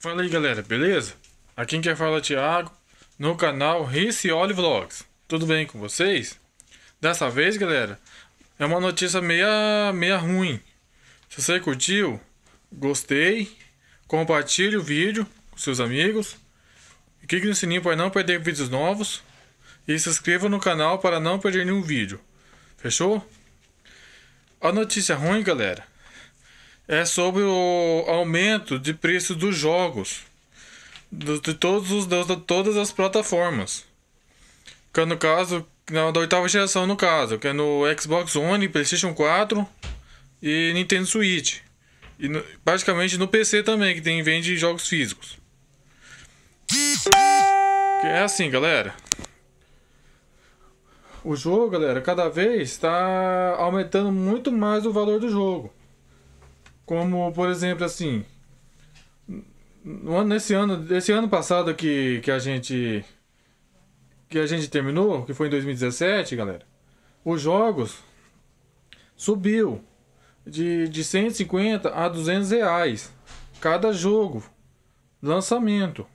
Fala aí galera, beleza? Aqui quem quer falar é Thiago, no canal Ricioli Vlogs. Tudo bem com vocês? Dessa vez galera, é uma notícia meia, meia ruim. Se você curtiu, gostei, compartilhe o vídeo com seus amigos, clique no sininho para não perder vídeos novos e se inscreva no canal para não perder nenhum vídeo. Fechou? A notícia ruim galera é sobre o aumento de preço dos jogos de, todos os de, todas as plataformas. Que no caso, da oitava geração no caso, que é no Xbox One, PlayStation 4 e Nintendo Switch. E no, basicamente no PC também, que tem vende jogos físicos. Que é assim, galera. O jogo, galera, cada vez está aumentando muito mais o valor do jogo. Como, por exemplo, assim. Nesse ano, esse ano passado que, que a gente. Que a gente terminou, que foi em 2017, galera. Os jogos subiu de, de 150 a 200 reais cada jogo, lançamento.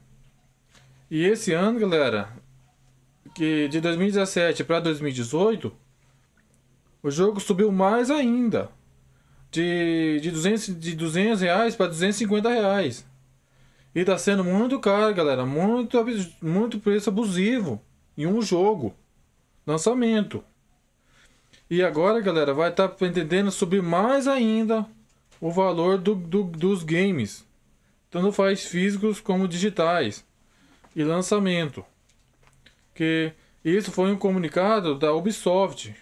E esse ano, galera, que de 2017 para 2018, o jogo subiu mais ainda de, de, 200, de 200 reais para 250 reais. E tá sendo muito caro, galera. Muito, muito preço abusivo em um jogo. Lançamento. E agora, galera, vai estar tá subir mais ainda o valor do, do, dos games. Tanto faz físicos como digitais. E lançamento. Que isso foi um comunicado da Ubisoft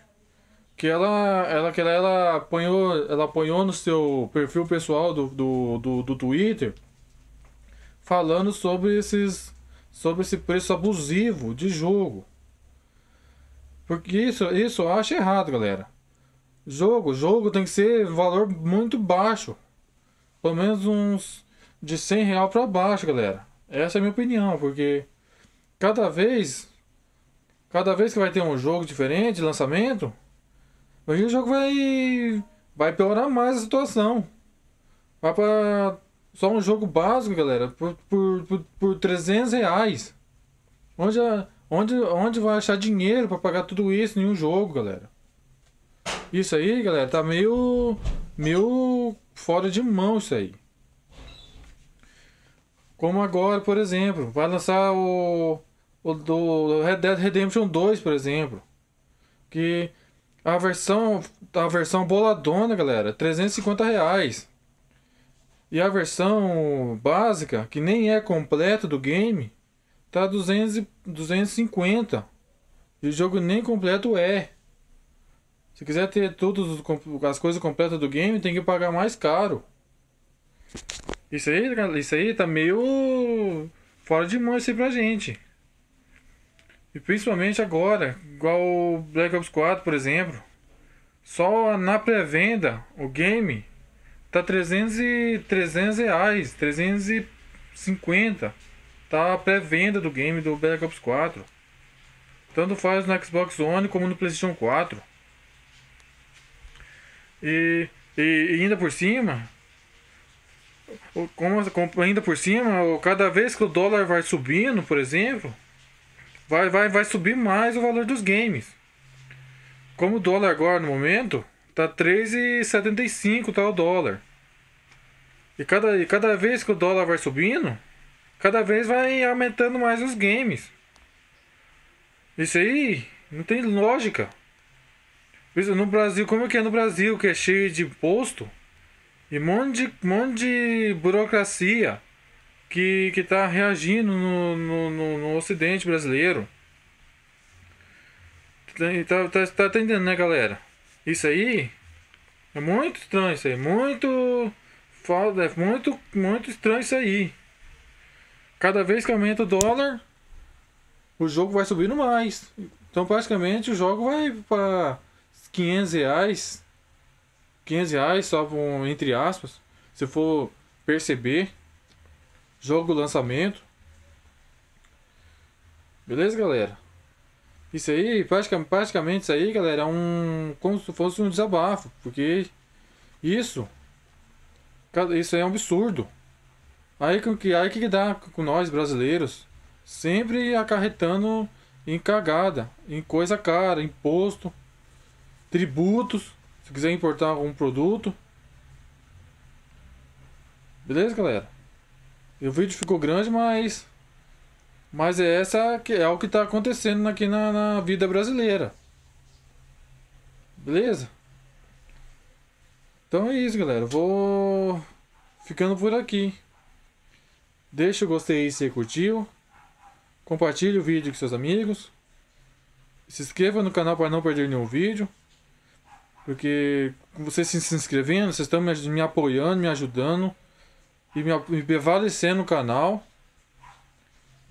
que ela, ela, que ela, ela, apanhou, ela apanhou no seu perfil pessoal do, do, do, do Twitter falando sobre esses sobre esse preço abusivo de jogo. Porque isso, isso eu acho errado, galera. Jogo, jogo tem que ser valor muito baixo. Pelo menos uns de 100 real para baixo, galera. Essa é a minha opinião, porque cada vez cada vez que vai ter um jogo diferente, lançamento, Imagina o jogo vai. Vai piorar mais a situação. Vai pra. Só um jogo básico, galera, por, por, por, por 300 reais. Onde, onde, onde vai achar dinheiro para pagar tudo isso em um jogo, galera? Isso aí, galera, tá meio. meio fora de mão isso aí. Como agora, por exemplo, vai lançar o. o do Red Dead Redemption 2, por exemplo. Que a versão, a versão boladona, galera, 350 reais. E a versão básica, que nem é completa do game, tá 200, 250. E o jogo nem completo é. Se quiser ter todas as coisas completas do game, tem que pagar mais caro. Isso aí, isso aí tá meio fora de mão isso assim aí pra gente. E principalmente agora, igual o Black Ops 4, por exemplo. Só na pré-venda, o game tá 300, e, 300 reais, 350. Tá a pré-venda do game do Black Ops 4. Tanto faz no Xbox One como no PlayStation 4. E, e, e ainda por cima, como, como, ainda por cima, cada vez que o dólar vai subindo, por exemplo, vai, vai, vai subir mais o valor dos games. Como o dólar agora no momento tá 3,75 tá o dólar. E cada, e cada vez que o dólar vai subindo, cada vez vai aumentando mais os games. Isso aí não tem lógica. No Brasil, como é que é no Brasil, que é cheio de imposto e um monte de, monte de burocracia que está reagindo no, no, no, no, ocidente brasileiro. Tá, tá, tá atendendo, tá né, galera? Isso aí é muito estranho, isso aí. É muito. fala é muito, muito estranho isso aí. Cada vez que aumenta o dólar, o jogo vai subindo mais. Então, praticamente, o jogo vai para 500 reais. 500 reais, só entre aspas. Se for perceber jogo lançamento. Beleza, galera? Isso aí, praticamente, isso aí, galera, é um como se fosse um desabafo, porque isso isso é um absurdo. Aí que aí que dá com nós brasileiros, sempre acarretando em cagada, em coisa cara, imposto, tributos, se quiser importar algum produto. Beleza, galera? E o vídeo ficou grande, mas. Mas é essa que é o que está acontecendo aqui na, na vida brasileira. Beleza? Então é isso, galera. Vou ficando por aqui. Deixa o gostei aí se curtiu. Compartilhe o vídeo com seus amigos. Se inscreva no canal para não perder nenhum vídeo. Porque vocês se inscrevendo, vocês estão me apoiando, me ajudando e me, me prevalecer no canal.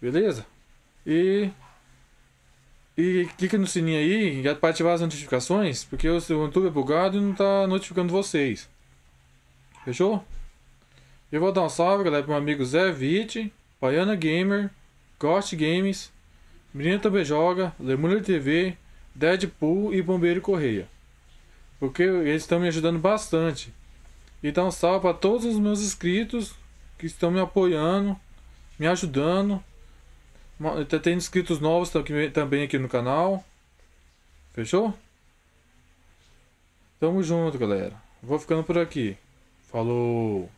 Beleza? E. E clica no sininho aí para ativar as notificações, porque o seu YouTube é bugado e não tá notificando vocês. Fechou? Eu vou dar um salve, galera, pro meu amigo Zé Vite, Baiana Gamer, Ghost Games, Menina Também Joga, Lemulher TV, Deadpool e Bombeiro Correia. Porque eles estão me ajudando bastante. E então, dá um salve a todos os meus inscritos que estão me apoiando, me ajudando. Tá Tem inscritos novos também aqui no canal. Fechou? Tamo junto, galera. Vou ficando por aqui. Falou!